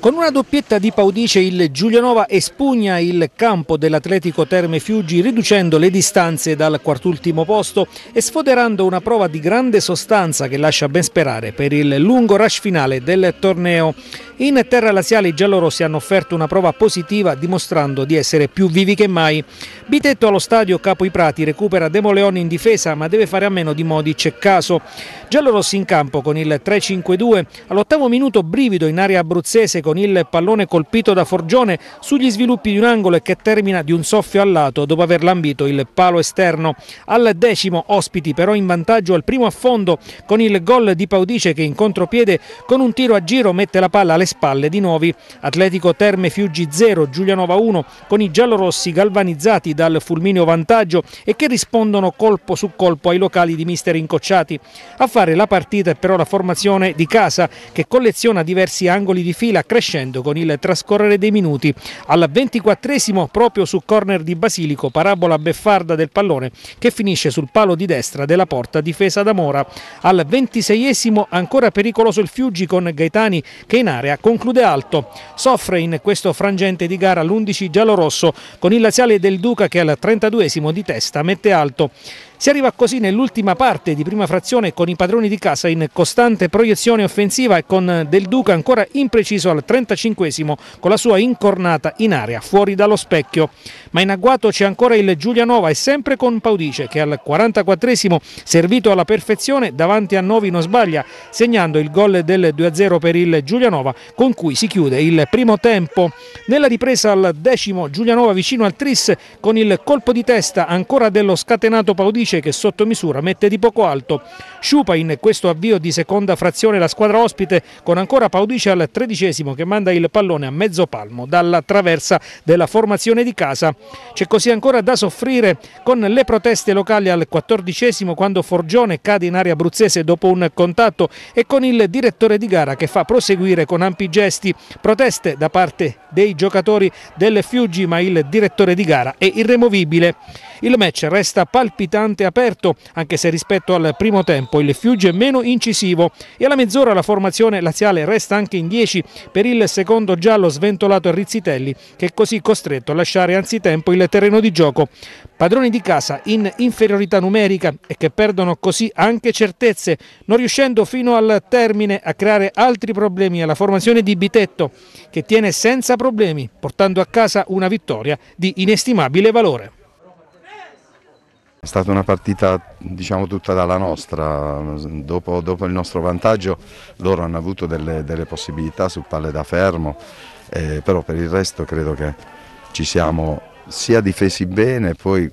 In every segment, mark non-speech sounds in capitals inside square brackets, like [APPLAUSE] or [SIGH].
Con una doppietta di Paudice il Giulianova espugna il campo dell'Atletico Terme Fiuggi riducendo le distanze dal quartultimo posto e sfoderando una prova di grande sostanza che lascia ben sperare per il lungo rush finale del torneo. In terra laziale i giallorossi hanno offerto una prova positiva dimostrando di essere più vivi che mai. Bitetto allo stadio Capo i Prati recupera Demoleoni in difesa ma deve fare a meno di Modic e Caso. Giallorossi in campo con il 3-5-2, all'ottavo minuto brivido in area abruzzese con il pallone colpito da Forgione sugli sviluppi di un angolo e che termina di un soffio al lato dopo aver lambito il palo esterno. Al decimo ospiti però in vantaggio al primo affondo con il gol di Paudice che in contropiede con un tiro a giro mette la palla alle spalle di Novi, Atletico Terme Fiuggi 0, Giulianova 1 con i giallorossi galvanizzati dal fulmineo vantaggio e che rispondono colpo su colpo ai locali di mister Incocciati. A fare la partita è però la formazione di casa che colleziona diversi angoli di fila crescendo con il trascorrere dei minuti. Al 24 proprio su corner di Basilico, parabola beffarda del pallone che finisce sul palo di destra della porta difesa da Mora. Al 26 ancora pericoloso il Fiuggi con Gaetani che in area conclude alto. Soffre in questo frangente di gara l'11 giallorosso con il laziale del Duca che al 32 di testa mette alto. Si arriva così nell'ultima parte di prima frazione con i padroni di casa in costante proiezione offensiva e con Del Duca ancora impreciso al 35 con la sua incornata in area fuori dallo specchio. Ma in agguato c'è ancora il Giulianova e sempre con Paudice che al 44 servito alla perfezione davanti a Novi non sbaglia segnando il gol del 2-0 per il Giulianova con cui si chiude il primo tempo. Nella ripresa al decimo Giulianova vicino al Tris con il colpo di testa ancora dello scatenato Paudice Codice che sotto misura mette di poco alto. Sciupa in questo avvio di seconda frazione la squadra ospite con ancora Paudice al tredicesimo che manda il pallone a mezzo palmo dalla traversa della formazione di casa. C'è così ancora da soffrire con le proteste locali al quattordicesimo quando Forgione cade in area abruzzese dopo un contatto e con il direttore di gara che fa proseguire con ampi gesti proteste da parte dei giocatori del Fiuggi ma il direttore di gara è irremovibile. Il match resta palpitante frente aperto, anche se rispetto al primo tempo il Fiugge è meno incisivo e alla mezz'ora la formazione laziale resta anche in 10 per il secondo giallo sventolato a Rizzitelli che è così costretto a lasciare anzitempo il terreno di gioco. Padroni di casa in inferiorità numerica e che perdono così anche certezze, non riuscendo fino al termine a creare altri problemi alla formazione di Bitetto che tiene senza problemi portando a casa una vittoria di inestimabile valore. È stata una partita diciamo, tutta dalla nostra, dopo, dopo, il nostro vantaggio loro hanno avuto delle, delle possibilità su palle da fermo, eh, però per il resto credo che ci siamo sia difesi bene, poi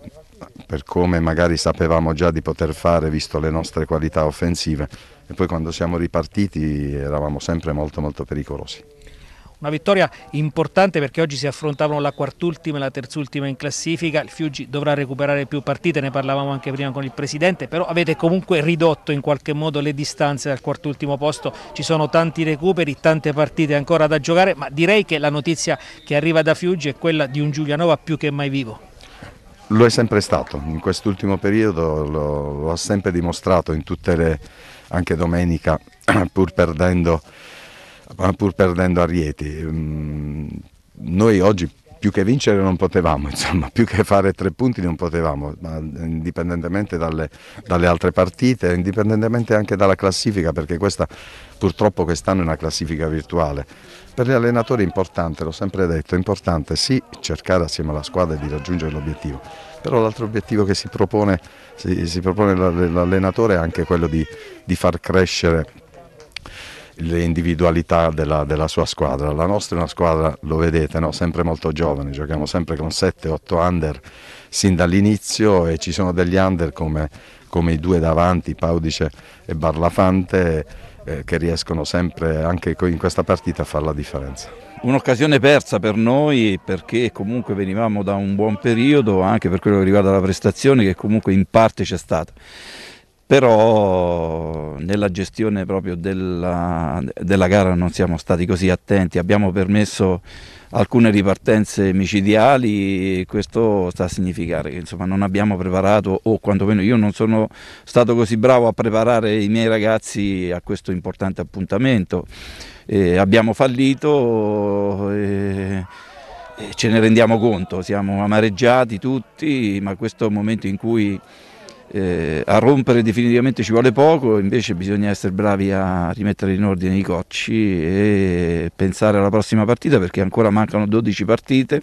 per come magari sapevamo già di poter fare visto le nostre qualità offensive e poi quando siamo ripartiti eravamo sempre molto molto pericolosi. Una vittoria importante perché oggi si affrontavano la quart'ultima e la terz'ultima in classifica, il Fiuggi dovrà recuperare più partite, ne parlavamo anche prima con il Presidente, però avete comunque ridotto in qualche modo le distanze dal quart'ultimo posto, ci sono tanti recuperi, tante partite ancora da giocare, ma direi che la notizia che arriva da Fiuggi è quella di un Giulianova più che mai vivo. Lo è sempre stato, in quest'ultimo periodo lo, lo, ha sempre dimostrato in tutte le, anche domenica, [CLEARS THROAT] pur perdendo pur perdendo Arieti. Mm, noi oggi più che vincere non potevamo, [LAUGHS] insomma, più che fare tre punti non potevamo, ma indipendentemente dalle, dalle, altre partite, indipendentemente anche dalla classifica, perché questa purtroppo quest'anno è una classifica virtuale. Per gli allenatori è importante, l'ho sempre detto, è importante sì cercare assieme alla squadra di raggiungere l'obiettivo, però l'altro obiettivo che si propone, si, si propone l'allenatore è anche quello di, di far crescere le individualità della, della, sua squadra. La nostra è una squadra, lo vedete, no? sempre molto giovane, giochiamo sempre con 7-8 under sin dall'inizio e ci sono degli under come, come i due davanti, Paudice e Barlafante, eh, che riescono sempre anche in questa partita a fare la differenza. Un'occasione persa per noi perché comunque venivamo da un buon periodo anche per quello che riguarda la prestazione che comunque in parte c'è stata però nella gestione proprio della, della, gara non siamo stati così attenti, abbiamo permesso alcune ripartenze micidiali questo sta a significare che insomma, non abbiamo preparato o quantomeno io non sono stato così bravo a preparare i miei ragazzi a questo importante appuntamento, e abbiamo fallito. E ce ne rendiamo conto, siamo amareggiati tutti, ma questo è un momento in cui eh, a rompere definitivamente ci vuole poco, invece bisogna essere bravi a rimettere in ordine i cocci e pensare alla prossima partita perché ancora mancano 12 partite,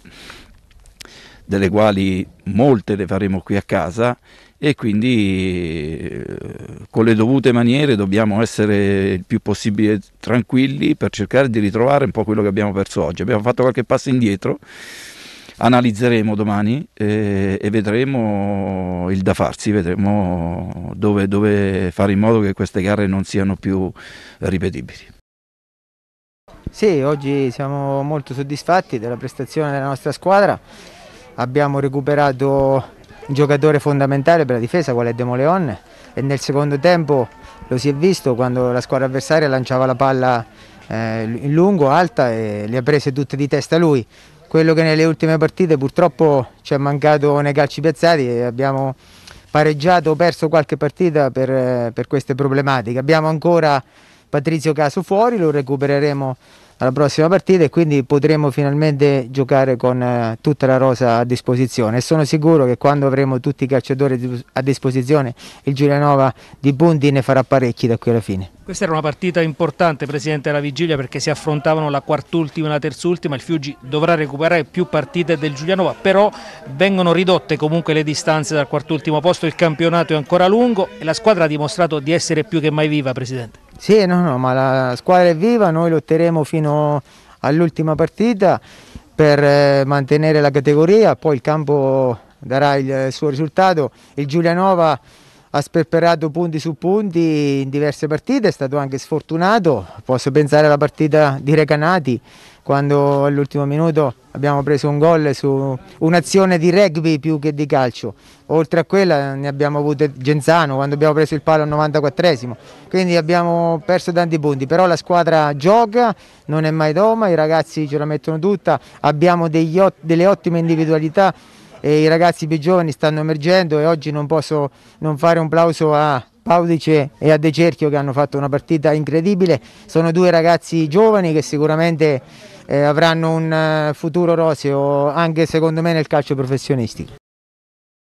delle quali molte le faremo qui a casa e quindi eh, con le dovute maniere dobbiamo essere il più possibile tranquilli per cercare di ritrovare un po' quello che abbiamo perso oggi. Abbiamo fatto qualche passo indietro analizzeremo domani e, eh, e, vedremo il da farsi, vedremo dove, dove fare in modo che queste gare non siano più ripetibili. Sì, oggi siamo molto soddisfatti della prestazione della nostra squadra, abbiamo recuperato un giocatore fondamentale per la difesa qual è De Moleon e nel secondo tempo lo si è visto quando la squadra avversaria lanciava la palla eh, in lungo, alta e le ha prese tutte di testa lui quello che nelle ultime partite purtroppo ci è mancato nei calci piazzati e abbiamo pareggiato o perso qualche partita per, eh, per queste problematiche. Abbiamo ancora Patrizio Caso fuori, lo recupereremo alla prossima partita e quindi potremo finalmente giocare con eh, tutta la rosa a disposizione sono sicuro che quando avremo tutti i calciatori a disposizione il Giulianova di Bundi ne farà parecchi da qui alla fine. Questa era una partita importante Presidente alla vigilia perché si affrontavano la quart'ultima e la terz'ultima, il Fiuggi dovrà recuperare più partite del Giulianova però vengono ridotte comunque le distanze dal quart'ultimo posto, il campionato è ancora lungo e la squadra ha dimostrato di essere più che mai viva Presidente. Sì, no, no, ma la squadra è viva, noi lotteremo fino all'ultima partita per eh, mantenere la categoria, poi il campo darà il suo risultato, il Giulianova ha sperperato punti su punti in diverse partite, è stato anche sfortunato, posso pensare alla partita di Recanati quando all'ultimo minuto abbiamo preso un gol su un'azione di rugby più che di calcio, oltre a quella ne abbiamo avute Genzano quando abbiamo preso il palo al 94esimo, quindi abbiamo perso tanti punti, però la squadra gioca, non è mai doma, i ragazzi ce la mettono tutta, abbiamo degli, delle ottime individualità e i ragazzi più giovani stanno emergendo e oggi non posso non fare un plauso a Paudice e a De Cerchio che hanno fatto una partita incredibile, sono due ragazzi giovani che sicuramente eh, avranno un eh, futuro roseo anche secondo me nel calcio professionistico.